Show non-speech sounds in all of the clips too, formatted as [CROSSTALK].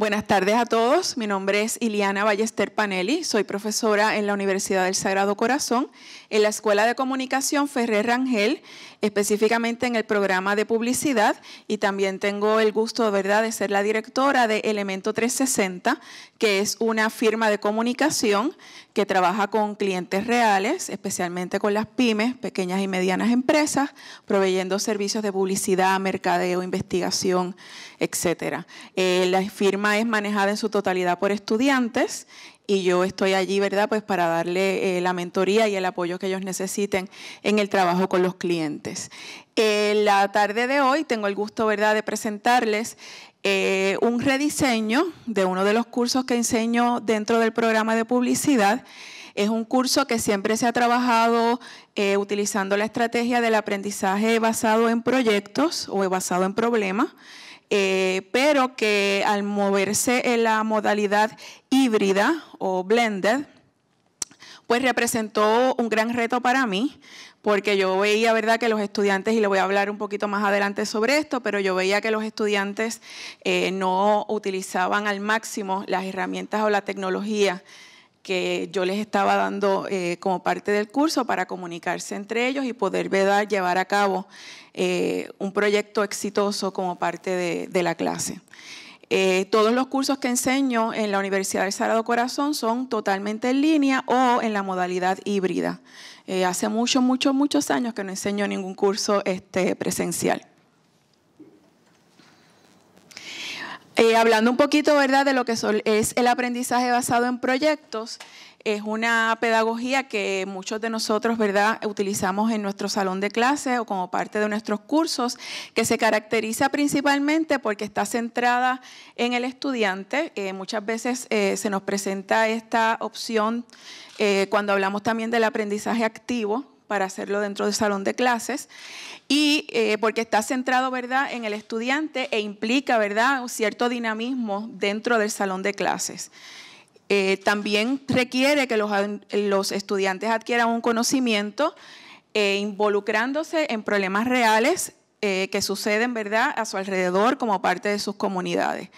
Buenas tardes a todos. Mi nombre es Iliana Ballester Panelli. Soy profesora en la Universidad del Sagrado Corazón, en la Escuela de Comunicación Ferrer Rangel, específicamente en el programa de publicidad. Y también tengo el gusto, ¿verdad?, de ser la directora de Elemento 360, que es una firma de comunicación que trabaja con clientes reales, especialmente con las pymes, pequeñas y medianas empresas, proveyendo servicios de publicidad, mercadeo, investigación etcétera. Eh, la firma es manejada en su totalidad por estudiantes y yo estoy allí, ¿verdad? Pues para darle eh, la mentoría y el apoyo que ellos necesiten en el trabajo con los clientes. Eh, la tarde de hoy tengo el gusto, ¿verdad?, de presentarles un rediseño de uno de los cursos que enseño dentro del programa de publicidad. Es un curso que siempre se ha trabajado utilizando la estrategia del aprendizaje basado en proyectos o basado en problemas. Eh, pero que al moverse en la modalidad híbrida o blended, pues representó un gran reto para mí, porque yo veía, ¿verdad?, que los estudiantes, y le voy a hablar un poquito más adelante sobre esto, pero yo veía que los estudiantes eh, no utilizaban al máximo las herramientas o la tecnología que yo les estaba dando eh, como parte del curso para comunicarse entre ellos y poder llevar a cabo eh, un proyecto exitoso como parte de, la clase. Eh, todos los cursos que enseño en la Universidad del Sagrado Corazón son totalmente en línea o en la modalidad híbrida. hace muchos, muchos, muchos años que no enseño ningún curso este, presencial. Eh, hablando un poquito, ¿verdad?, de lo que es el aprendizaje basado en proyectos, es una pedagogía que muchos de nosotros, ¿verdad?, utilizamos en nuestro salón de clases o como parte de nuestros cursos, que se caracteriza principalmente porque está centrada en el estudiante. Eh, muchas veces eh, se nos presenta esta opción cuando hablamos también del aprendizaje activo, para hacerlo dentro del salón de clases y eh, porque está centrado ¿verdad? en el estudiante e implica ¿verdad? un cierto dinamismo dentro del salón de clases. Eh, también requiere que los, estudiantes adquieran un conocimiento eh, involucrándose en problemas reales eh, que suceden ¿verdad? a su alrededor como parte de sus comunidades.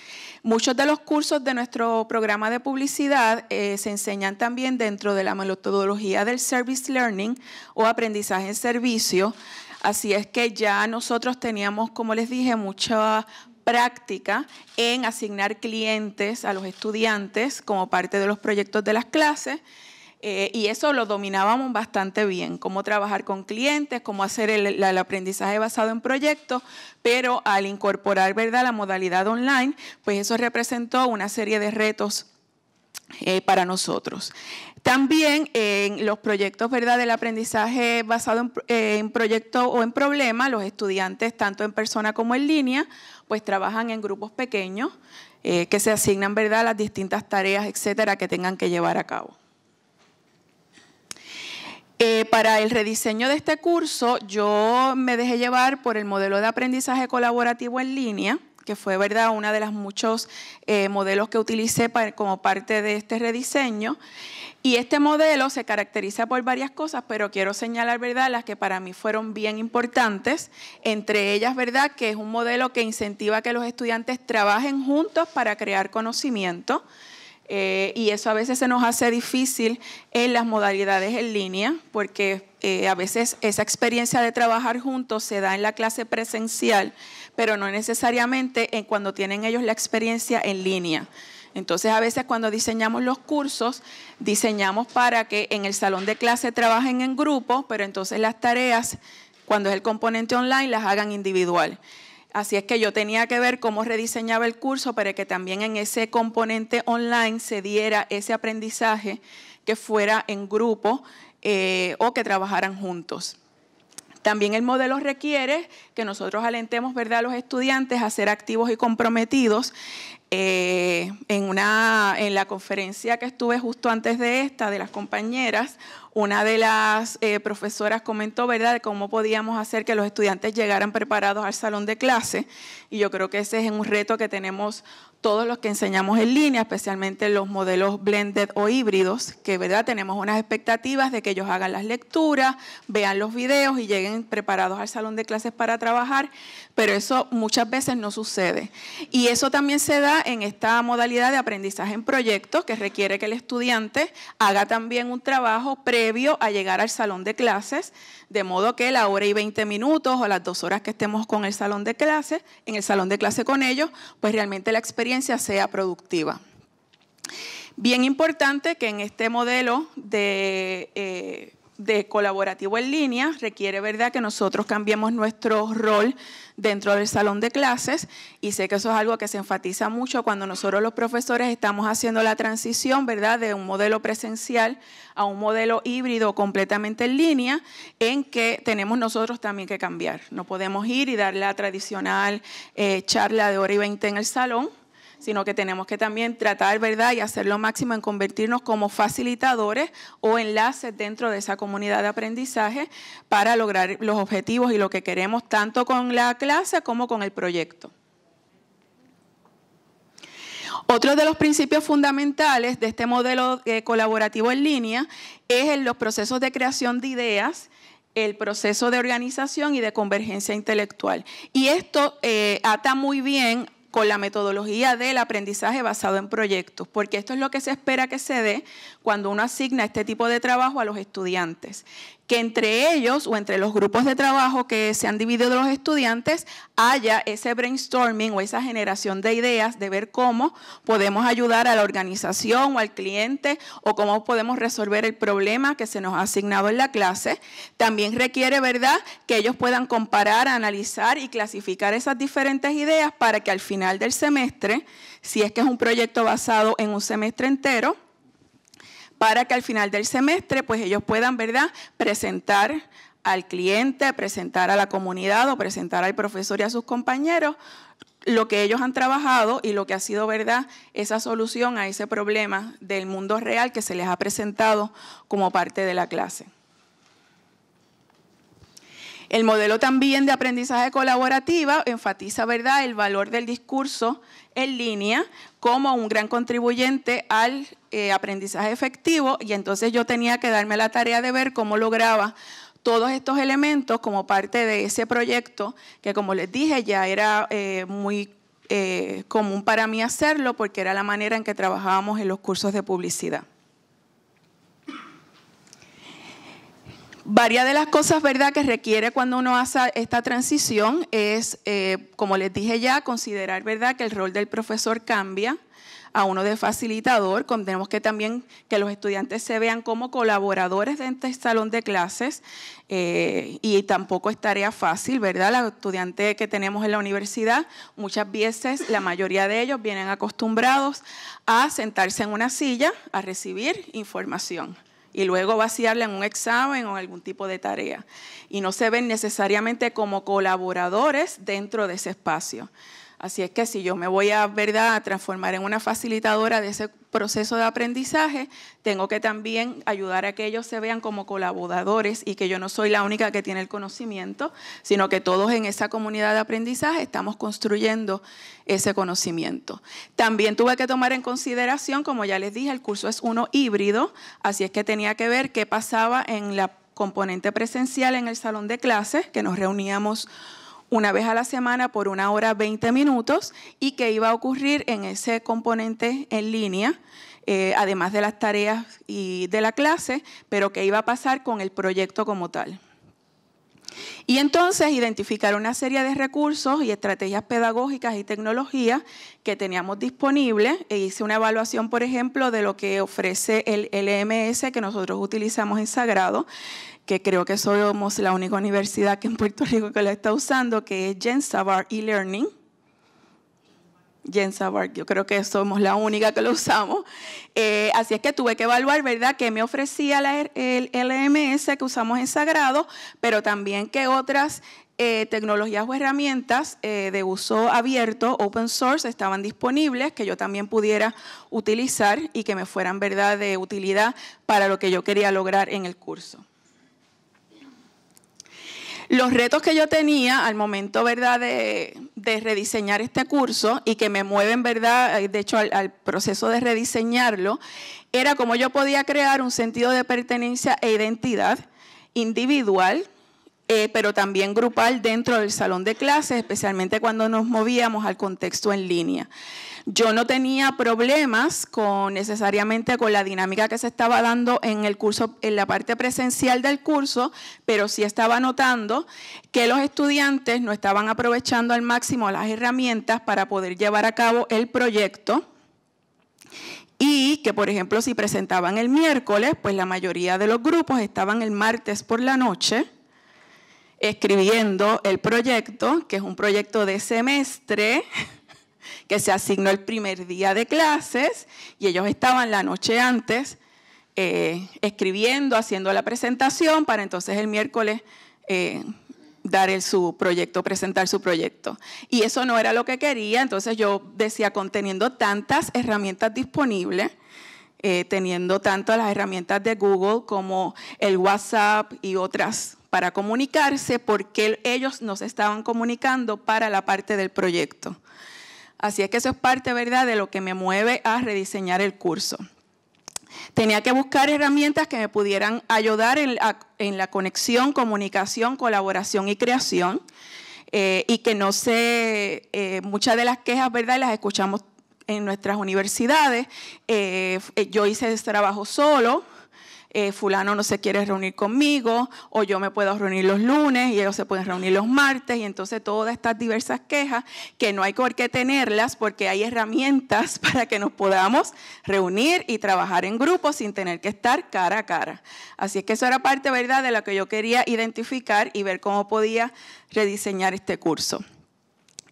Muchos de los cursos de nuestro programa de publicidad eh, se enseñan también dentro de la metodología del Service Learning o aprendizaje en servicio. Así es que ya nosotros teníamos, como les dije, mucha práctica en asignar clientes a los estudiantes como parte de los proyectos de las clases eh, y eso lo dominábamos bastante bien, cómo trabajar con clientes, cómo hacer el, aprendizaje basado en proyectos, pero al incorporar ¿verdad? la modalidad online, pues eso representó una serie de retos eh, para nosotros. También en los proyectos ¿verdad? del aprendizaje basado en, eh, proyecto proyectos o en problemas, los estudiantes, tanto en persona como en línea, pues trabajan en grupos pequeños que se asignan ¿verdad? las distintas tareas, etcétera, que tengan que llevar a cabo. Eh, para el rediseño de este curso, yo me dejé llevar por el modelo de aprendizaje colaborativo en línea, que fue verdad uno de los muchos eh, modelos que utilicé como parte de este rediseño. Y este modelo se caracteriza por varias cosas, pero quiero señalar, ¿verdad?, las que para mí fueron bien importantes. Entre ellas, ¿verdad?, que es un modelo que incentiva que los estudiantes trabajen juntos para crear conocimiento. Eh, y eso a veces se nos hace difícil en las modalidades en línea, porque eh, a veces esa experiencia de trabajar juntos se da en la clase presencial, pero no necesariamente en cuando tienen ellos la experiencia en línea. Entonces, a veces cuando diseñamos los cursos, diseñamos para que en el salón de clase trabajen en grupo, pero entonces las tareas, cuando es el componente online, las hagan individual. Así es que yo tenía que ver cómo rediseñaba el curso para que también en ese componente online se diera ese aprendizaje que fuera en grupo eh, o que trabajaran juntos. También el modelo requiere que nosotros alentemos ¿verdad? a los estudiantes a ser activos y comprometidos eh, en, una, en la conferencia que estuve justo antes de esta, de las compañeras, una de las eh, profesoras comentó, ¿verdad?, cómo podíamos hacer que los estudiantes llegaran preparados al salón de clase. Y yo creo que ese es un reto que tenemos todos los que enseñamos en línea, especialmente los modelos blended o híbridos, que, ¿verdad?, tenemos unas expectativas de que ellos hagan las lecturas, vean los videos y lleguen preparados al salón de clases para trabajar pero eso muchas veces no sucede. Y eso también se da en esta modalidad de aprendizaje en proyectos que requiere que el estudiante haga también un trabajo previo a llegar al salón de clases, de modo que la hora y 20 minutos o las dos horas que estemos con el salón de clases, en el salón de clase con ellos, pues realmente la experiencia sea productiva. Bien importante que en este modelo de... Eh, de colaborativo en línea requiere, ¿verdad?, que nosotros cambiemos nuestro rol dentro del salón de clases y sé que eso es algo que se enfatiza mucho cuando nosotros los profesores estamos haciendo la transición, ¿verdad?, de un modelo presencial a un modelo híbrido completamente en línea en que tenemos nosotros también que cambiar. No podemos ir y dar la tradicional eh, charla de hora y veinte en el salón sino que tenemos que también tratar, ¿verdad?, y hacer lo máximo en convertirnos como facilitadores o enlaces dentro de esa comunidad de aprendizaje para lograr los objetivos y lo que queremos tanto con la clase como con el proyecto. Otro de los principios fundamentales de este modelo eh, colaborativo en línea es en los procesos de creación de ideas, el proceso de organización y de convergencia intelectual. Y esto eh, ata muy bien con la metodología del aprendizaje basado en proyectos, porque esto es lo que se espera que se dé cuando uno asigna este tipo de trabajo a los estudiantes que entre ellos o entre los grupos de trabajo que se han dividido los estudiantes haya ese brainstorming o esa generación de ideas de ver cómo podemos ayudar a la organización o al cliente o cómo podemos resolver el problema que se nos ha asignado en la clase. También requiere, ¿verdad?, que ellos puedan comparar, analizar y clasificar esas diferentes ideas para que al final del semestre, si es que es un proyecto basado en un semestre entero, para que al final del semestre pues ellos puedan, ¿verdad?, presentar al cliente, presentar a la comunidad o presentar al profesor y a sus compañeros lo que ellos han trabajado y lo que ha sido verdad esa solución a ese problema del mundo real que se les ha presentado como parte de la clase. El modelo también de aprendizaje colaborativa enfatiza verdad el valor del discurso en línea como un gran contribuyente al eh, aprendizaje efectivo y entonces yo tenía que darme la tarea de ver cómo lograba todos estos elementos como parte de ese proyecto que como les dije ya era eh, muy eh, común para mí hacerlo porque era la manera en que trabajábamos en los cursos de publicidad. Varias de las cosas, ¿verdad?, que requiere cuando uno hace esta transición es, eh, como les dije ya, considerar, ¿verdad?, que el rol del profesor cambia a uno de facilitador. Tenemos que también que los estudiantes se vean como colaboradores dentro este del salón de clases eh, y tampoco es tarea fácil, ¿verdad? Los estudiantes que tenemos en la universidad, muchas veces la mayoría de ellos vienen acostumbrados a sentarse en una silla a recibir información y luego vaciarla en un examen o en algún tipo de tarea. Y no se ven necesariamente como colaboradores dentro de ese espacio. Así es que si yo me voy a, a transformar en una facilitadora de ese proceso de aprendizaje, tengo que también ayudar a que ellos se vean como colaboradores y que yo no soy la única que tiene el conocimiento, sino que todos en esa comunidad de aprendizaje estamos construyendo ese conocimiento. También tuve que tomar en consideración, como ya les dije, el curso es uno híbrido, así es que tenía que ver qué pasaba en la componente presencial en el salón de clases, que nos reuníamos una vez a la semana por una hora 20 minutos y que iba a ocurrir en ese componente en línea, eh, además de las tareas y de la clase, pero que iba a pasar con el proyecto como tal. Y entonces identificar una serie de recursos y estrategias pedagógicas y tecnologías que teníamos disponibles. E hice una evaluación, por ejemplo, de lo que ofrece el LMS e que nosotros utilizamos en Sagrado, que creo que somos la única universidad que en Puerto Rico que lo está usando, que es Gensabar e-Learning. Gensabar, yo creo que somos la única que lo usamos. Eh, así es que tuve que evaluar, ¿verdad?, que me ofrecía la, el LMS que usamos en Sagrado, pero también que otras eh, tecnologías o herramientas eh, de uso abierto, open source, estaban disponibles, que yo también pudiera utilizar y que me fueran verdad de utilidad para lo que yo quería lograr en el curso. Los retos que yo tenía al momento, ¿verdad?, de, rediseñar este curso y que me mueven, ¿verdad?, eh, de hecho, al, proceso de rediseñarlo, era cómo yo podía crear un sentido de pertenencia e identidad individual, eh, pero también grupal dentro del salón de clases, especialmente cuando nos movíamos al contexto en línea. Yo no tenía problemas con necesariamente con la dinámica que se estaba dando en el curso, en la parte presencial del curso, pero sí estaba notando que los estudiantes no estaban aprovechando al máximo las herramientas para poder llevar a cabo el proyecto y que, por ejemplo, si presentaban el miércoles, pues la mayoría de los grupos estaban el martes por la noche escribiendo el proyecto, que es un proyecto de semestre, que se asignó el primer día de clases y ellos estaban la noche antes eh, escribiendo, haciendo la presentación para entonces el miércoles eh, dar el, su proyecto, presentar su proyecto. Y eso no era lo que quería, entonces yo decía, conteniendo tantas herramientas disponibles, eh, teniendo tanto las herramientas de Google como el WhatsApp y otras para comunicarse, porque ellos nos estaban comunicando para la parte del proyecto. Así es que eso es parte, ¿verdad?, de lo que me mueve a rediseñar el curso. Tenía que buscar herramientas que me pudieran ayudar en la, conexión, comunicación, colaboración y creación. Eh, y que no sé, eh, muchas de las quejas, ¿verdad? Las escuchamos en nuestras universidades. Eh, yo hice ese trabajo solo, eh, fulano no se quiere reunir conmigo, o yo me puedo reunir los lunes y ellos se pueden reunir los martes, y entonces todas estas diversas quejas que no hay por qué tenerlas porque hay herramientas [LAUGHS] para que nos podamos reunir y trabajar en grupo sin tener que estar cara a cara. Así es que eso era parte, ¿verdad?, de lo que yo quería identificar y ver cómo podía rediseñar este curso.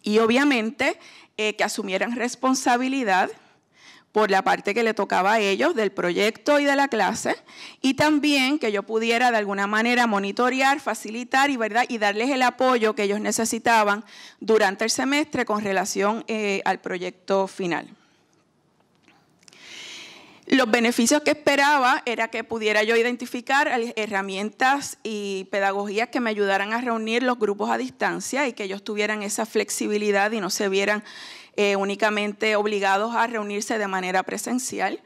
Y obviamente eh, que asumieran responsabilidad por la parte que le tocaba a ellos del proyecto y de la clase, y también que yo pudiera de alguna manera monitorear, facilitar y, ¿verdad? y darles el apoyo que ellos necesitaban durante el semestre con relación eh, al proyecto final. Los beneficios que esperaba era que pudiera yo identificar herramientas y pedagogías que me ayudaran a reunir los grupos a distancia y que ellos tuvieran esa flexibilidad y no se vieran eh, únicamente obligados a reunirse de manera presencial,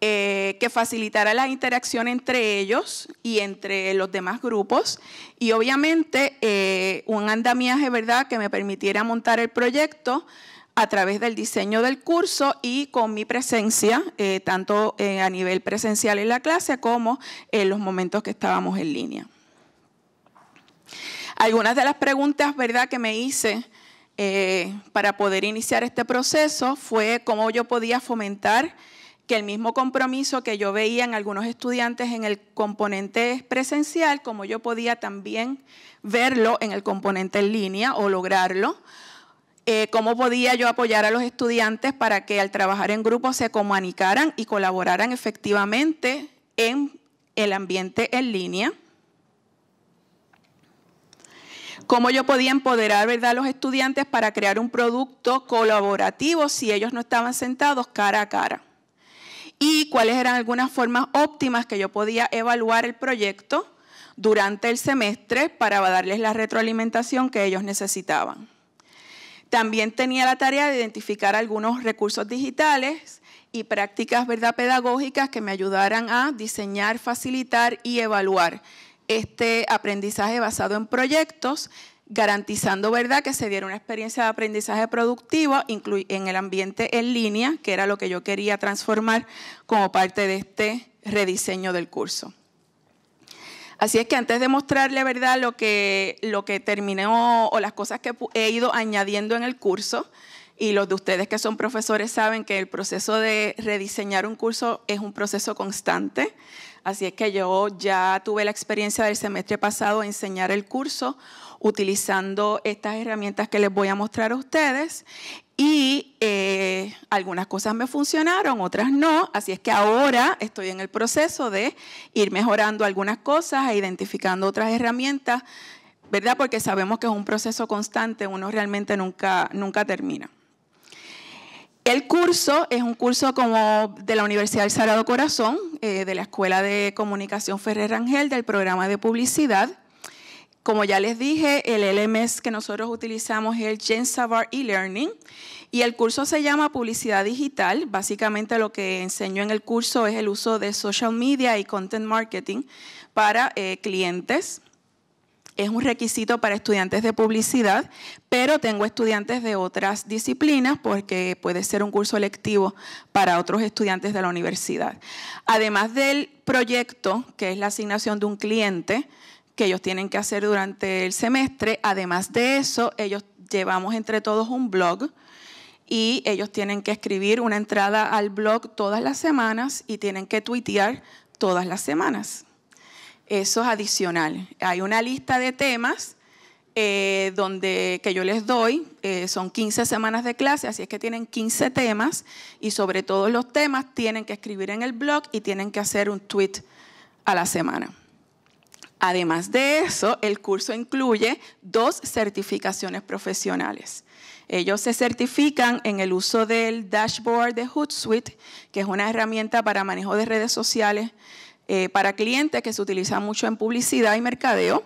eh, que facilitara la interacción entre ellos y entre los demás grupos y obviamente eh, un andamiaje ¿verdad? que me permitiera montar el proyecto a través del diseño del curso y con mi presencia, tanto a nivel presencial en la clase como en los momentos que estábamos en línea. Algunas de las preguntas ¿verdad? que me hice eh, para poder iniciar este proceso fue cómo yo podía fomentar que el mismo compromiso que yo veía en algunos estudiantes en el componente presencial, como yo podía también verlo en el componente en línea o lograrlo. Eh, cómo podía yo apoyar a los estudiantes para que al trabajar en grupo se comunicaran y colaboraran efectivamente en el ambiente en línea cómo yo podía empoderar ¿verdad? a los estudiantes para crear un producto colaborativo si ellos no estaban sentados cara a cara. Y cuáles eran algunas formas óptimas que yo podía evaluar el proyecto durante el semestre para darles la retroalimentación que ellos necesitaban. También tenía la tarea de identificar algunos recursos digitales y prácticas pedagógicas que me ayudaran a diseñar, facilitar y evaluar este aprendizaje basado en proyectos, garantizando verdad que se diera una experiencia de aprendizaje productivo en el ambiente en línea, que era lo que yo quería transformar como parte de este rediseño del curso. Así es que antes de mostrarle verdad lo que, lo que o las cosas que he ido añadiendo en el curso, y los de ustedes que son profesores saben que el proceso de rediseñar un curso es un proceso constante. Así es que yo ya tuve la experiencia del semestre pasado enseñar el curso utilizando estas herramientas que les voy a mostrar a ustedes y eh, algunas cosas me funcionaron, otras no, así es que ahora estoy en el proceso de ir mejorando algunas cosas e identificando otras herramientas, ¿verdad? Porque sabemos que es un proceso constante, uno realmente nunca, nunca termina. El curso es un curso como de la Universidad del Sagrado Corazón, eh, de la Escuela de Comunicación Ferrer Rangel, del programa de publicidad. Como ya les dije, el LMS que nosotros utilizamos es el GenSavar e-Learning y el curso se llama Publicidad Digital. Básicamente lo que enseño en el curso es el uso de social media y content marketing para eh, clientes es un requisito para estudiantes de publicidad, pero tengo estudiantes de otras disciplinas porque puede ser un curso electivo para otros estudiantes de la universidad. Además del proyecto, que es la asignación de un cliente que ellos tienen que hacer durante el semestre, además de eso, ellos llevamos entre todos un blog y ellos tienen que escribir una entrada al blog todas las semanas y tienen que tuitear todas las semanas eso es adicional. Hay una lista de temas eh, donde, que yo les doy, eh, son 15 semanas de clase, así es que tienen 15 temas y sobre todos los temas tienen que escribir en el blog y tienen que hacer un tweet a la semana. Además de eso, el curso incluye dos certificaciones profesionales. Ellos se certifican en el uso del dashboard de Hootsuite, que es una herramienta para manejo de redes sociales eh, para clientes que se utilizan mucho en publicidad y mercadeo.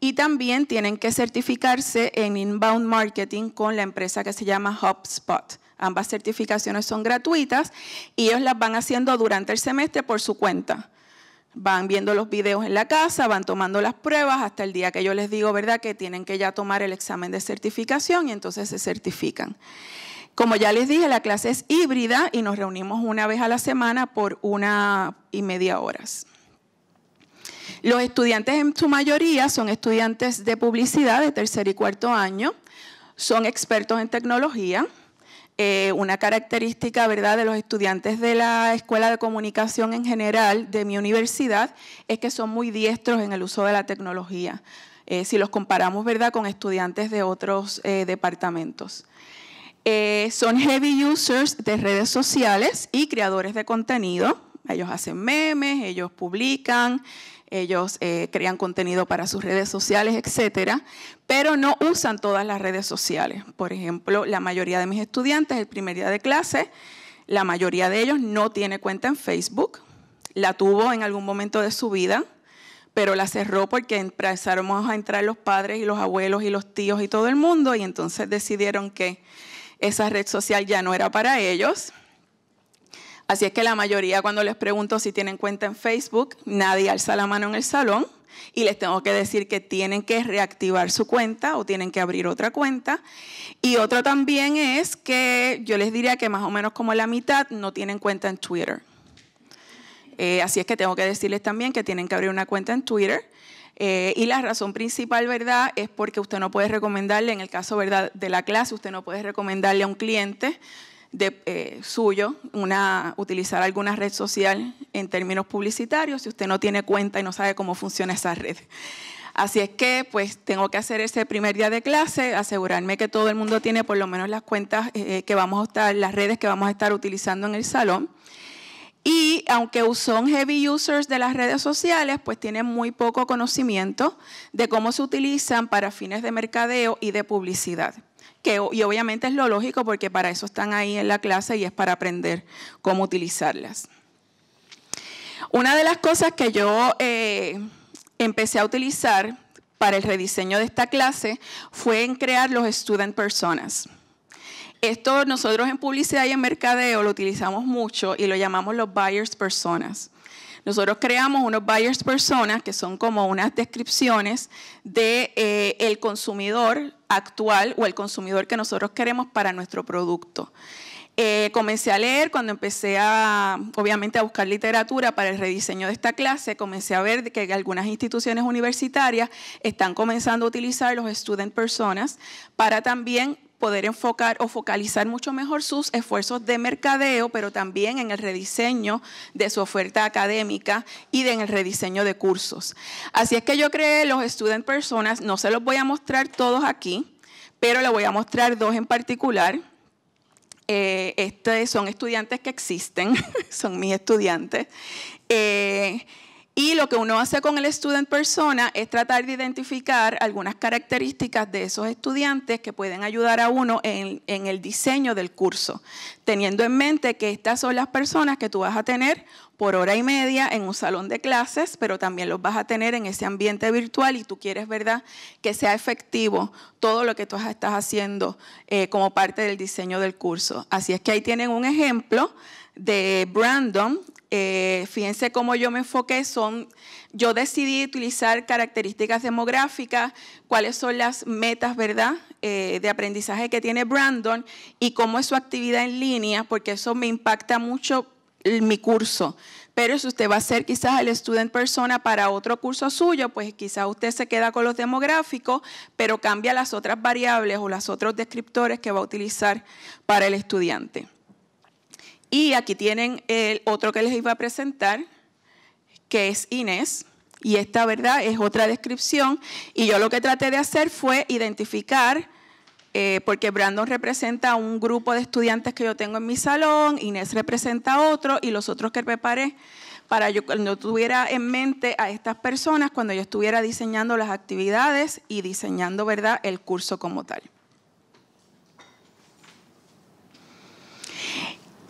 Y también tienen que certificarse en inbound marketing con la empresa que se llama HubSpot. Ambas certificaciones son gratuitas y ellos las van haciendo durante el semestre por su cuenta. Van viendo los videos en la casa, van tomando las pruebas hasta el día que yo les digo, ¿verdad?, que tienen que ya tomar el examen de certificación y entonces se certifican. Como ya les dije, la clase es híbrida y nos reunimos una vez a la semana por una y media horas. Los estudiantes en su mayoría son estudiantes de publicidad de tercer y cuarto año, son expertos en tecnología. Eh, una característica ¿verdad? de los estudiantes de la Escuela de Comunicación en general de mi universidad es que son muy diestros en el uso de la tecnología, eh, si los comparamos ¿verdad? con estudiantes de otros eh, departamentos. Eh, son heavy users de redes sociales y creadores de contenido. Ellos hacen memes, ellos publican, ellos eh, crean contenido para sus redes sociales, etcétera, pero no usan todas las redes sociales. Por ejemplo, la mayoría de mis estudiantes, el primer día de clase, la mayoría de ellos no tiene cuenta en Facebook. La tuvo en algún momento de su vida, pero la cerró porque empezaron a entrar los padres y los abuelos y los tíos y todo el mundo, y entonces decidieron que esa red social ya no era para ellos. Así es que la mayoría cuando les pregunto si tienen cuenta en Facebook, nadie alza la mano en el salón y les tengo que decir que tienen que reactivar su cuenta o tienen que abrir otra cuenta. Y otra también es que yo les diría que más o menos como la mitad no tienen cuenta en Twitter. Eh, así es que tengo que decirles también que tienen que abrir una cuenta en Twitter. Eh, y la razón principal, ¿verdad?, es porque usted no puede recomendarle, en el caso, ¿verdad?, de la clase, usted no puede recomendarle a un cliente eh, suyo una, utilizar alguna red social en términos publicitarios si usted no tiene cuenta y no sabe cómo funciona esa red. Así es que, pues, tengo que hacer ese primer día de clase, asegurarme que todo el mundo tiene por lo menos las cuentas eh, que vamos a estar, las redes que vamos a estar utilizando en el salón. Y aunque son heavy users de las redes sociales, pues tienen muy poco conocimiento de cómo se utilizan para fines de mercadeo y de publicidad. y obviamente es lo lógico porque para eso están ahí en la clase y es para aprender cómo utilizarlas. Una de las cosas que yo eh, empecé a utilizar para el rediseño de esta clase fue en crear los student personas. Esto nosotros en publicidad y en mercadeo lo utilizamos mucho y lo llamamos los buyers personas. Nosotros creamos unos buyers personas que son como unas descripciones de eh, el consumidor actual o el consumidor que nosotros queremos para nuestro producto. Eh, comencé a leer cuando empecé a, obviamente, a buscar literatura para el rediseño de esta clase. Comencé a ver que algunas instituciones universitarias están comenzando a utilizar los student personas para también poder enfocar o focalizar mucho mejor sus esfuerzos de mercadeo, pero también en el rediseño de su oferta académica y en el rediseño de cursos. Así es que yo creé los Student Personas, no se los voy a mostrar todos aquí, pero les voy a mostrar dos en particular. Eh, Estos son estudiantes que existen, [LAUGHS] son mis estudiantes. Eh, y lo que uno hace con el student persona es tratar de identificar algunas características de esos estudiantes que pueden ayudar a uno en, el diseño del curso, teniendo en mente que estas son las personas que tú vas a tener por hora y media en un salón de clases, pero también los vas a tener en ese ambiente virtual y tú quieres, ¿verdad?, que sea efectivo todo lo que tú estás haciendo eh, como parte del diseño del curso. Así es que ahí tienen un ejemplo de Brandon, eh, fíjense cómo yo me enfoqué, son, yo decidí utilizar características demográficas, cuáles son las metas, ¿verdad?, eh, de aprendizaje que tiene Brandon y cómo es su actividad en línea, porque eso me impacta mucho mi curso. Pero si usted va a ser quizás el student persona para otro curso suyo, pues quizás usted se queda con los demográficos, pero cambia las otras variables o los otros descriptores que va a utilizar para el estudiante. Y aquí tienen el otro que les iba a presentar, que es Inés. Y esta, ¿verdad?, es otra descripción. Y yo lo que traté de hacer fue identificar, eh, porque Brandon representa a un grupo de estudiantes que yo tengo en mi salón, Inés representa a otro, y los otros que preparé para yo cuando tuviera en mente a estas personas cuando yo estuviera diseñando las actividades y diseñando, ¿verdad?, el curso como tal.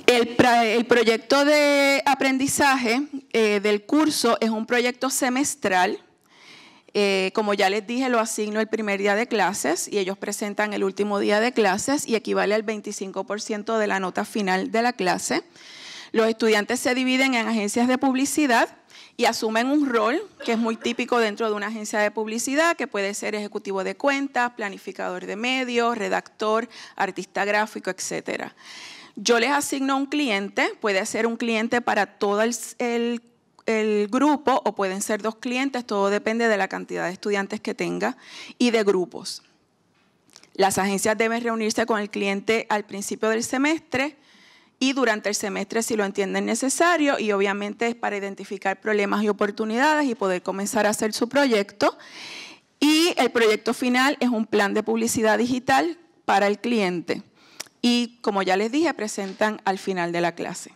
El, proyecto de aprendizaje eh, del curso es un proyecto semestral. Eh, como ya les dije, lo asigno el primer día de clases y ellos presentan el último día de clases y equivale al 25% de la nota final de la clase. Los estudiantes se dividen en agencias de publicidad y asumen un rol que es muy típico dentro de una agencia de publicidad, que puede ser ejecutivo de cuentas, planificador de medios, redactor, artista gráfico, etcétera. Yo les asigno un cliente, puede ser un cliente para todo el, grupo o pueden ser dos clientes, todo depende de la cantidad de estudiantes que tenga y de grupos. Las agencias deben reunirse con el cliente al principio del semestre y durante el semestre si lo entienden necesario y obviamente es para identificar problemas y oportunidades y poder comenzar a hacer su proyecto. Y el proyecto final es un plan de publicidad digital para el cliente y como ya les dije, presentan al final de la clase,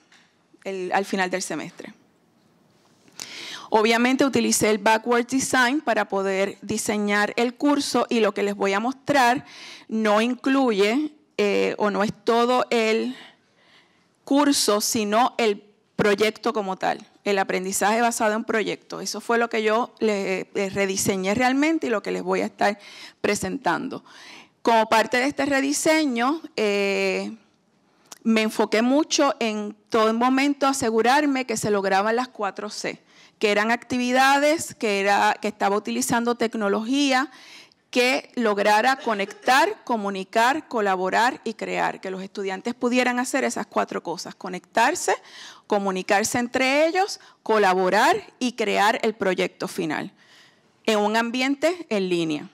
al final del semestre. Obviamente utilicé el backward design para poder diseñar el curso y lo que les voy a mostrar no incluye eh, o no es todo el curso, sino el proyecto como tal, el aprendizaje basado en proyecto. Eso fue lo que yo rediseñé realmente y lo que les voy a estar presentando. Como parte de este rediseño, eh, me enfoqué mucho en todo el momento asegurarme que se lograban las 4C, que eran actividades, que, era, que estaba utilizando tecnología que lograra conectar, comunicar, colaborar y crear, que los estudiantes pudieran hacer esas cuatro cosas, conectarse, comunicarse entre ellos, colaborar y crear el proyecto final en un ambiente en línea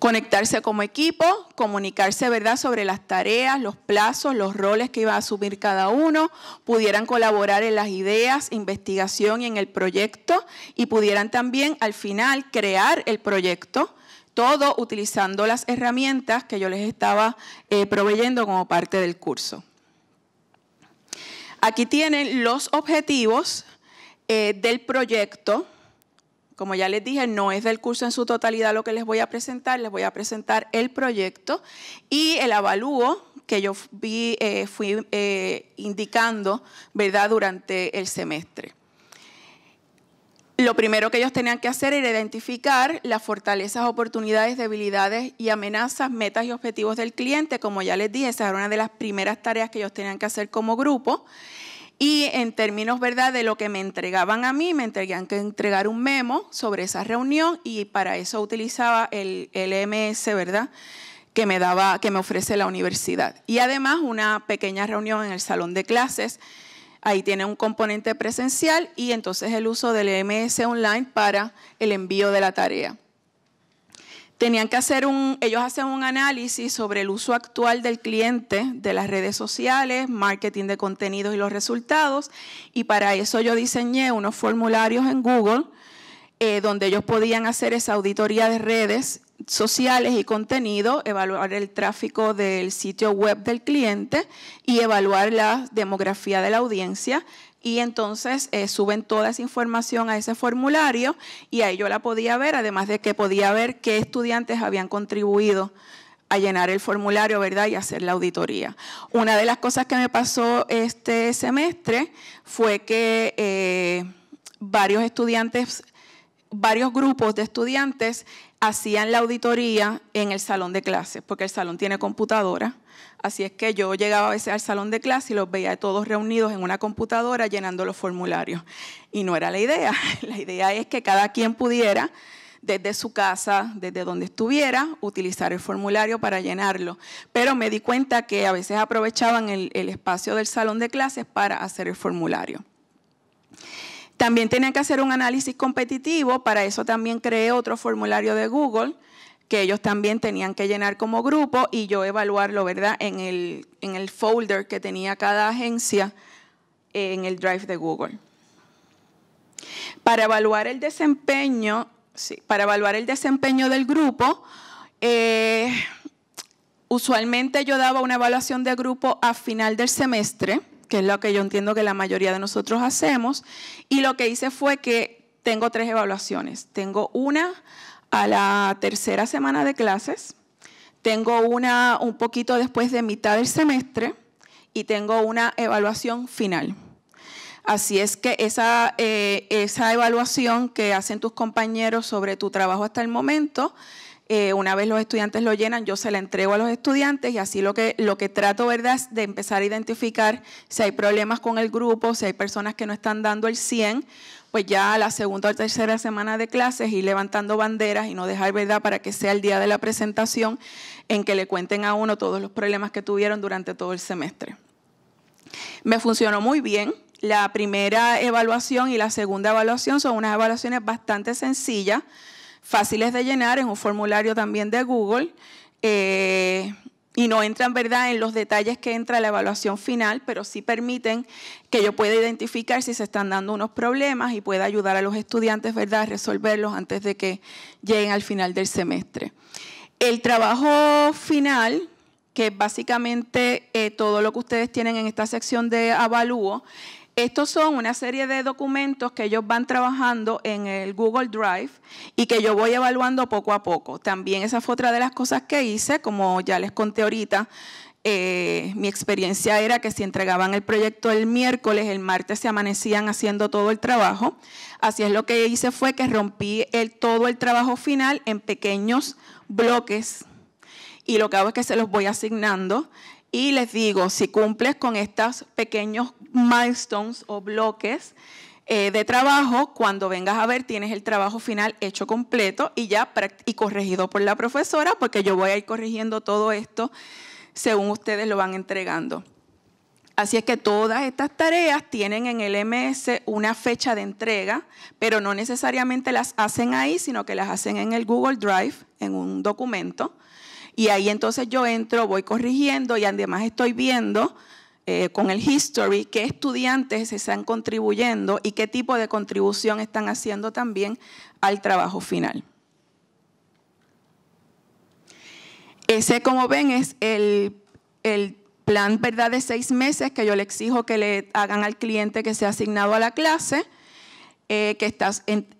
conectarse como equipo, comunicarse ¿verdad? sobre las tareas, los plazos, los roles que iba a asumir cada uno, pudieran colaborar en las ideas, investigación y en el proyecto y pudieran también al final crear el proyecto, todo utilizando las herramientas que yo les estaba eh, proveyendo como parte del curso. Aquí tienen los objetivos eh, del proyecto como ya les dije, no es del curso en su totalidad lo que les voy a presentar, les voy a presentar el proyecto y el avalúo que yo vi, eh, fui eh, indicando ¿verdad? durante el semestre. Lo primero que ellos tenían que hacer era identificar las fortalezas, oportunidades, debilidades y amenazas, metas y objetivos del cliente. Como ya les dije, esa era una de las primeras tareas que ellos tenían que hacer como grupo. Y en términos, ¿verdad?, de lo que me entregaban a mí, me entregaban que entregar un memo sobre esa reunión y para eso utilizaba el, LMS ¿verdad?, que me, daba, que me ofrece la universidad. Y además una pequeña reunión en el salón de clases. Ahí tiene un componente presencial y entonces el uso del LMS online para el envío de la tarea tenían que hacer un, ellos hacen un análisis sobre el uso actual del cliente de las redes sociales, marketing de contenidos y los resultados, y para eso yo diseñé unos formularios en Google eh, donde ellos podían hacer esa auditoría de redes sociales y contenido, evaluar el tráfico del sitio web del cliente y evaluar la demografía de la audiencia y entonces eh, suben toda esa información a ese formulario y ahí yo la podía ver, además de que podía ver qué estudiantes habían contribuido a llenar el formulario, ¿verdad? Y hacer la auditoría. Una de las cosas que me pasó este semestre fue que eh, varios estudiantes, varios grupos de estudiantes hacían la auditoría en el salón de clases, porque el salón tiene computadora. Así es que yo llegaba a veces al salón de clases y los veía todos reunidos en una computadora llenando los formularios. Y no era la idea. [LAUGHS] La idea es que cada quien pudiera, desde su casa, desde donde estuviera, utilizar el formulario para llenarlo. Pero me di cuenta que a veces aprovechaban el espacio del salón de clases para hacer el formulario. También tenían que hacer un análisis competitivo, para eso también creé otro formulario de Google que ellos también tenían que llenar como grupo y yo evaluarlo, ¿verdad? En el, en el folder que tenía cada agencia eh, en el Drive de Google. Para evaluar el desempeño, sí, para evaluar el desempeño del grupo, eh, usualmente yo daba una evaluación de grupo a final del semestre que es lo que yo entiendo que la mayoría de nosotros hacemos. Y lo que hice fue que tengo tres evaluaciones. Tengo una a la tercera semana de clases, tengo una un poquito después de mitad del semestre y tengo una evaluación final. Así es que esa, eh, esa evaluación que hacen tus compañeros sobre tu trabajo hasta el momento eh, una vez los estudiantes lo llenan, yo se la entrego a los estudiantes y así lo que, lo que trato, ¿verdad?, es de empezar a identificar si hay problemas con el grupo, si hay personas que no están dando el 100, pues ya a la segunda o tercera semana de clases ir levantando banderas y no dejar, ¿verdad?, para que sea el día de la presentación en que le cuenten a uno todos los problemas que tuvieron durante todo el semestre. Me funcionó muy bien, la primera evaluación y la segunda evaluación son unas evaluaciones bastante sencillas fáciles de llenar en un formulario también de Google. Eh, y no entran, ¿verdad?, en los detalles que entra la evaluación final, pero sí permiten que yo pueda identificar si se están dando unos problemas y pueda ayudar a los estudiantes, ¿verdad?, a resolverlos antes de que lleguen al final del semestre. El trabajo final, que es básicamente eh, todo lo que ustedes tienen en esta sección de avalúo, estos son una serie de documentos que ellos van trabajando en el Google Drive y que yo voy evaluando poco a poco. También esa fue otra de las cosas que hice, como ya les conté ahorita, eh, mi experiencia era que si entregaban el proyecto el miércoles, el martes se amanecían haciendo todo el trabajo. Así es lo que hice fue que rompí el, todo el trabajo final en pequeños bloques y lo que hago es que se los voy asignando. Y les digo, si cumples con estos pequeños milestones o bloques eh, de trabajo, cuando vengas a ver tienes el trabajo final hecho completo y ya y corregido por la profesora, porque yo voy a ir corrigiendo todo esto según ustedes lo van entregando. Así es que todas estas tareas tienen en el MS una fecha de entrega, pero no necesariamente las hacen ahí, sino que las hacen en el Google Drive, en un documento y ahí entonces yo entro, voy corrigiendo y además estoy viendo eh, con el history qué estudiantes se están contribuyendo y qué tipo de contribución están haciendo también al trabajo final. Ese, como ven, es el, plan ¿verdad? de seis meses que yo le exijo que le hagan al cliente que se ha asignado a la clase. Eh, que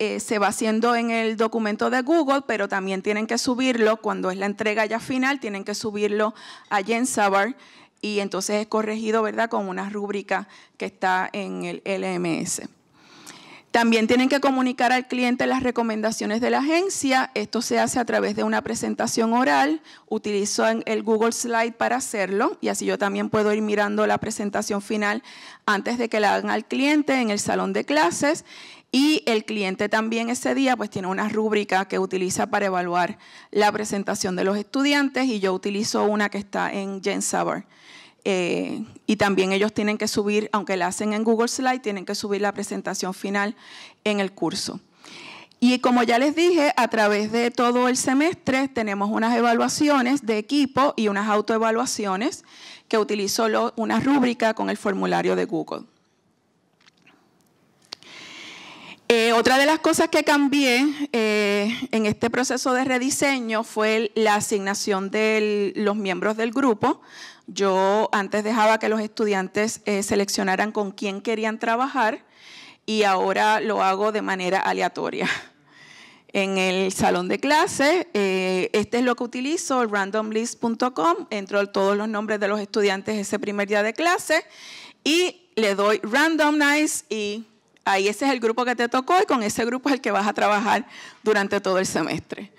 eh, se va haciendo en el documento de Google, pero también tienen que subirlo cuando es la entrega ya final, tienen que subirlo a Gensabar y entonces es corregido, ¿verdad?, con una rúbrica que está en el LMS. También tienen que comunicar al cliente las recomendaciones de la agencia. Esto se hace a través de una presentación oral. Utilizo el Google Slide para hacerlo y así yo también puedo ir mirando la presentación final antes de que la hagan al cliente en el salón de clases. Y el cliente también ese día pues tiene una rúbrica que utiliza para evaluar la presentación de los estudiantes y yo utilizo una que está en Jen eh, y también ellos tienen que subir, aunque la hacen en Google Slide, tienen que subir la presentación final en el curso. Y como ya les dije, a través de todo el semestre tenemos unas evaluaciones de equipo y unas autoevaluaciones que utilizo una rúbrica con el formulario de Google. Eh, otra de las cosas que cambié eh, en este proceso de rediseño fue la asignación de los miembros del grupo. Yo antes dejaba que los estudiantes eh, seleccionaran con quién querían trabajar y ahora lo hago de manera aleatoria. En el salón de clase, este es lo que utilizo, randomlist.com, entro todos los nombres de los estudiantes ese primer día de clase y le doy randomize y ahí ese es el grupo que te tocó y con ese grupo es el que vas a trabajar durante todo el semestre.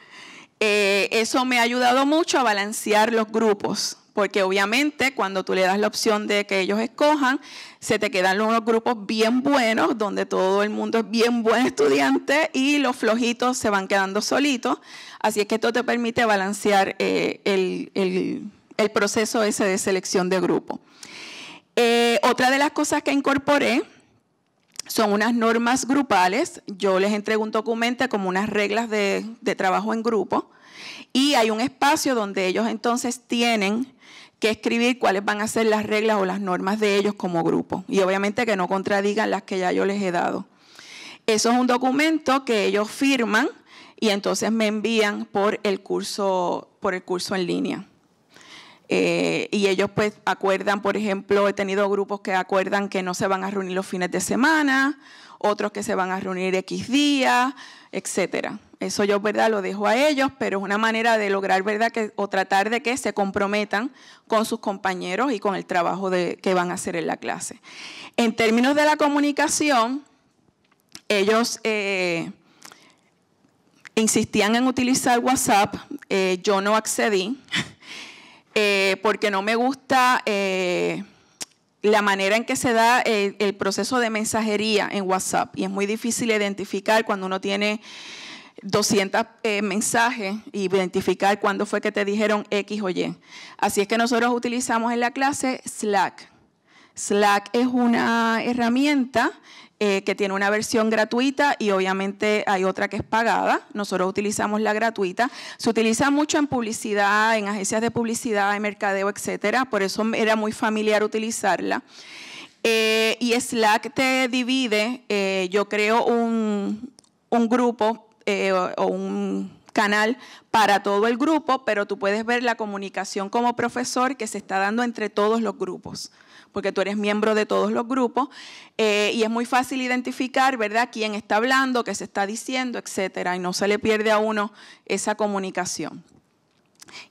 Eh, eso me ha ayudado mucho a balancear los grupos, porque obviamente cuando tú le das la opción de que ellos escojan, se te quedan unos grupos bien buenos, donde todo el mundo es bien buen estudiante y los flojitos se van quedando solitos. Así es que esto te permite balancear eh, el, proceso ese de selección de grupo. Eh, otra de las cosas que incorporé son unas normas grupales. Yo les entrego un documento como unas reglas de, de trabajo en grupo. Y hay un espacio donde ellos entonces tienen que escribir cuáles van a ser las reglas o las normas de ellos como grupo. Y obviamente que no contradigan las que ya yo les he dado. Eso es un documento que ellos firman y entonces me envían por el curso, por el curso en línea. Eh, y ellos pues acuerdan, por ejemplo, he tenido grupos que acuerdan que no se van a reunir los fines de semana, otros que se van a reunir X días, etcétera. Eso yo, ¿verdad? Lo dejo a ellos, pero es una manera de lograr, ¿verdad? o tratar de que se comprometan con sus compañeros y con el trabajo que van a hacer en la clase. En términos de la comunicación, ellos... Eh, insistían en utilizar WhatsApp, eh, yo no accedí, [LAUGHS] Eh, porque no me gusta eh, la manera en que se da eh, el, proceso de mensajería en WhatsApp y es muy difícil identificar cuando uno tiene 200 mensajes mensajes, identificar cuándo fue que te dijeron X o Y. Así es que nosotros utilizamos en la clase Slack. Slack es una herramienta eh, que tiene una versión gratuita y obviamente hay otra que es pagada. Nosotros utilizamos la gratuita. Se utiliza mucho en publicidad, en agencias de publicidad, en mercadeo, etcétera. Por eso era muy familiar utilizarla. Eh, y Slack te divide, eh, yo creo, un grupo o un canal para todo el grupo, pero tú puedes ver la comunicación como profesor que se está dando entre todos los grupos porque tú eres miembro de todos los grupos, eh, y es muy fácil identificar, ¿verdad?, quién está hablando, qué se está diciendo, etcétera, y no se le pierde a uno esa comunicación.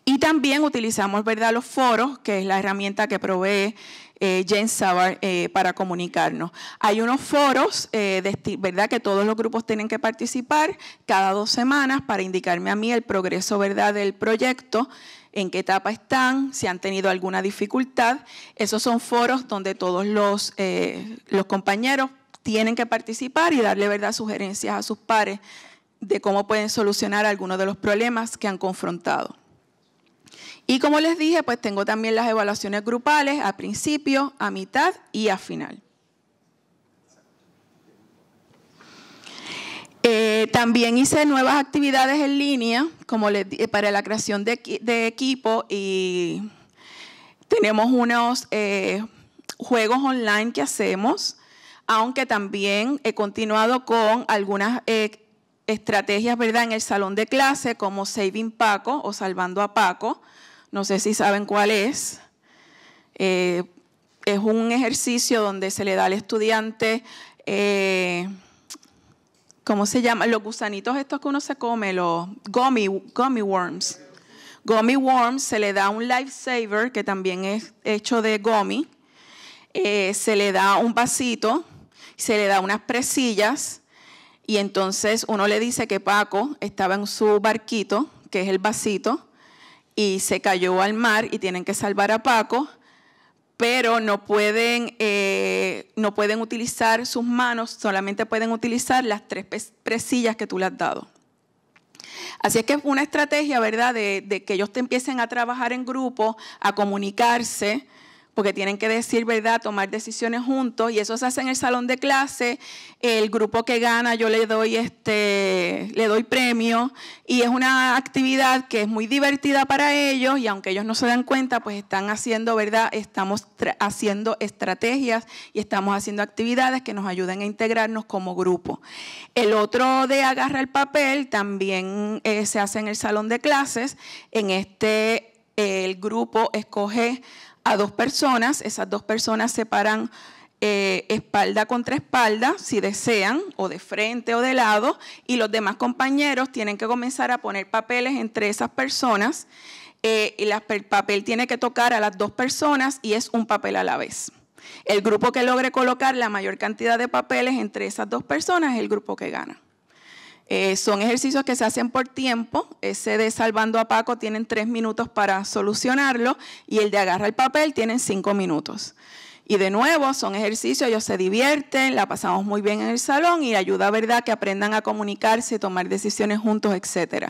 Y también utilizamos ¿verdad? los foros, que es la herramienta que provee eh, Jane eh, para comunicarnos. Hay unos foros, eh, ¿verdad? Que todos los grupos tienen que participar cada dos semanas para indicarme a mí el progreso, ¿verdad? Del proyecto, en qué etapa están, si han tenido alguna dificultad. Esos son foros donde todos los, eh, los compañeros tienen que participar y darle, ¿verdad? Sugerencias a sus pares de cómo pueden solucionar algunos de los problemas que han confrontado. Y como les dije, pues tengo también las evaluaciones grupales a principio, a mitad y a final. Eh, también hice nuevas actividades en línea, como les para la creación de, equipo y tenemos unos eh, juegos online que hacemos, aunque también he continuado con algunas eh, estrategias, ¿verdad?, en el salón de clase como Saving Paco o Salvando a Paco. No sé si saben cuál es. Eh, es un ejercicio donde se le da al estudiante, eh, ¿cómo se llama? Los gusanitos estos que uno se come, los gummy, worms. Gummy worms se le da un lifesaver que también es hecho de gummy. Eh, se le da un vasito, se le da unas presillas y entonces uno le dice que Paco estaba en su barquito, que es el vasito, y se cayó al mar y tienen que salvar a Paco, pero no pueden, eh, no pueden utilizar sus manos, solamente pueden utilizar las tres presillas que tú le has dado. Así es que es una estrategia, ¿verdad?, de, de que ellos te empiecen a trabajar en grupo, a comunicarse, porque tienen que decir verdad, tomar decisiones juntos, y eso se hace en el salón de clase, el grupo que gana yo le doy, este, le doy premio, y es una actividad que es muy divertida para ellos, y aunque ellos no se dan cuenta, pues están haciendo, ¿verdad? Estamos haciendo estrategias y estamos haciendo actividades que nos ayuden a integrarnos como grupo. El otro de agarra el papel también eh, se hace en el salón de clases, en este el grupo escoge a dos personas, esas dos personas se paran eh, espalda contra espalda, si desean, o de frente o de lado, y los demás compañeros tienen que comenzar a poner papeles entre esas personas, eh, el papel tiene que tocar a las dos personas y es un papel a la vez. El grupo que logre colocar la mayor cantidad de papeles entre esas dos personas es el grupo que gana. Eh, son ejercicios que se hacen por tiempo. Ese de Salvando a Paco tienen tres minutos para solucionarlo y el de Agarra el Papel tienen cinco minutos. Y de nuevo, son ejercicios, ellos se divierten, la pasamos muy bien en el salón y ayuda, a ¿verdad?, que aprendan a comunicarse, tomar decisiones juntos, etc.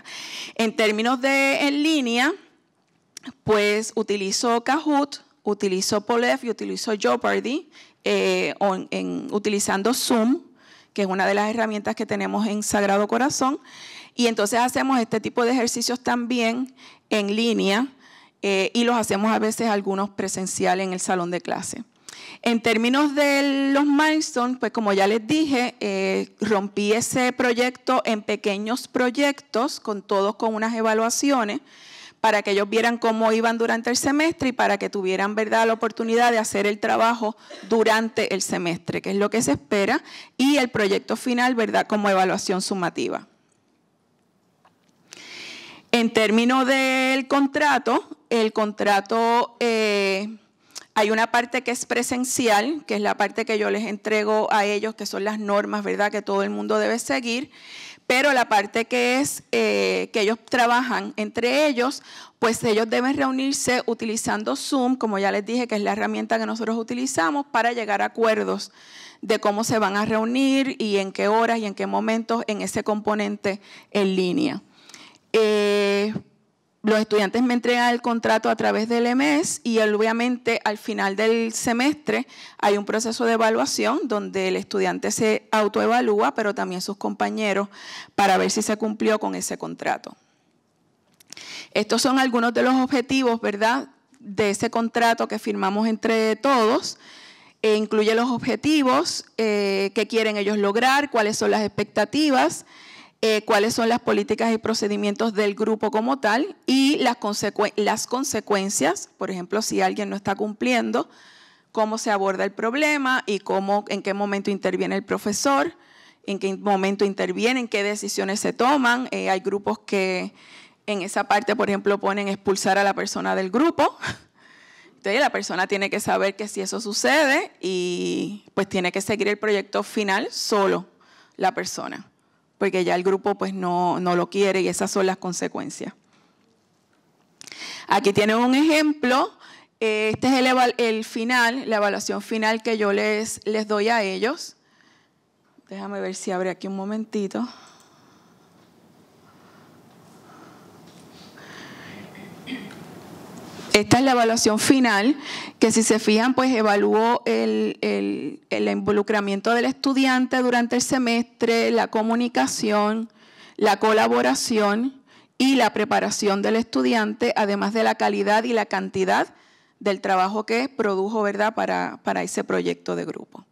En términos de en línea, pues utilizo Kahoot, utilizo Polef y utilizo Jeopardy, eh, utilizando Zoom que es una de las herramientas que tenemos en Sagrado Corazón. Y entonces hacemos este tipo de ejercicios también en línea eh, y los hacemos a veces algunos presenciales en el salón de clase. En términos de los milestones, pues como ya les dije, eh, rompí ese proyecto en pequeños proyectos, con todos con unas evaluaciones para que ellos vieran cómo iban durante el semestre y para que tuvieran ¿verdad? la oportunidad de hacer el trabajo durante el semestre, que es lo que se espera, y el proyecto final ¿verdad? como evaluación sumativa. En términos del contrato, el contrato eh, hay una parte que es presencial, que es la parte que yo les entrego a ellos, que son las normas, ¿verdad?, que todo el mundo debe seguir pero la parte que es eh, que ellos trabajan entre ellos, pues ellos deben reunirse utilizando Zoom, como ya les dije, que es la herramienta que nosotros utilizamos para llegar a acuerdos de cómo se van a reunir y en qué horas y en qué momentos en ese componente en línea. Eh, los estudiantes me entregan el contrato a través del EMES y obviamente al final del semestre hay un proceso de evaluación donde el estudiante se autoevalúa, pero también sus compañeros, para ver si se cumplió con ese contrato. Estos son algunos de los objetivos, ¿verdad?, de ese contrato que firmamos entre todos. E incluye los objetivos eh, qué que quieren ellos lograr, cuáles son las expectativas, eh, cuáles son las políticas y procedimientos del grupo como tal y las, las consecuencias, por ejemplo, si alguien no está cumpliendo, cómo se aborda el problema y cómo, en qué momento interviene el profesor, en qué momento intervienen, qué decisiones se toman. Eh, hay grupos que en esa parte, por ejemplo, ponen expulsar a la persona del grupo. [LAUGHS] Entonces, la persona tiene que saber que si eso sucede y pues tiene que seguir el proyecto final solo la persona porque ya el grupo pues no, lo quiere y esas son las consecuencias. Aquí tienen un ejemplo. Este es el, final, la evaluación final que yo les, les doy a ellos. Déjame ver si abre aquí un momentito. Esta es la evaluación final, que si se fijan, pues evaluó el, involucramiento del estudiante durante el semestre, la comunicación, la colaboración y la preparación del estudiante, además de la calidad y la cantidad del trabajo que produjo ¿verdad? Para, ese proyecto de grupo.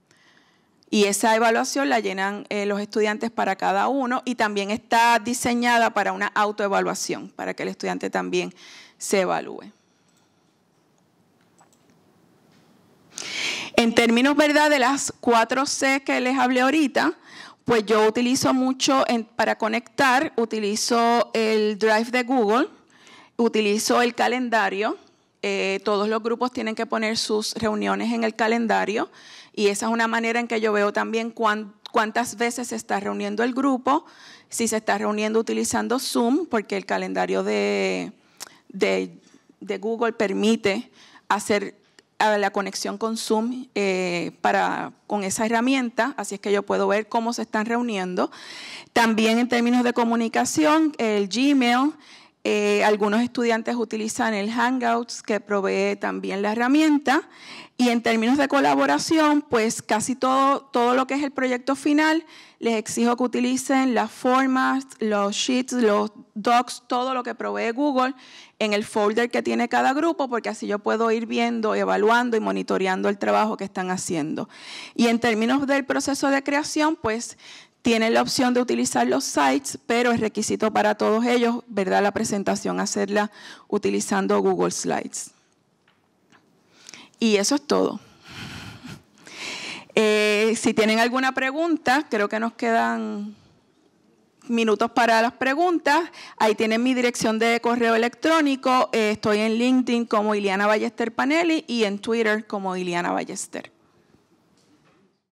Y esa evaluación la llenan eh, los estudiantes para cada uno y también está diseñada para una autoevaluación, para que el estudiante también se evalúe. En términos, ¿verdad? De las cuatro C que les hablé ahorita, pues yo utilizo mucho para conectar, utilizo el Drive de Google, utilizo el calendario. Eh, todos los grupos tienen que poner sus reuniones en el calendario y esa es una manera en que yo veo también cuántas veces se está reuniendo el grupo, si se está reuniendo utilizando Zoom, porque el calendario de Google permite hacer la conexión con Zoom eh, para, con esa herramienta, así es que yo puedo ver cómo se están reuniendo. También en términos de comunicación, el Gmail, eh, algunos estudiantes utilizan el Hangouts que provee también la herramienta. Y en términos de colaboración, pues casi todo, todo lo que es el proyecto final les exijo que utilicen las formas, los sheets, los docs, todo lo que provee Google en el folder que tiene cada grupo, porque así yo puedo ir viendo, evaluando y monitoreando el trabajo que están haciendo. Y en términos del proceso de creación, pues tienen la opción de utilizar los sites, pero es requisito para todos ellos, ¿verdad? La presentación hacerla utilizando Google Slides. Y eso es todo. Eh, si tienen alguna pregunta, creo que nos quedan minutos para las preguntas. Ahí tienen mi dirección de correo electrónico. Eh, estoy en LinkedIn como Iliana Ballester Panelli y en Twitter como Iliana Ballester.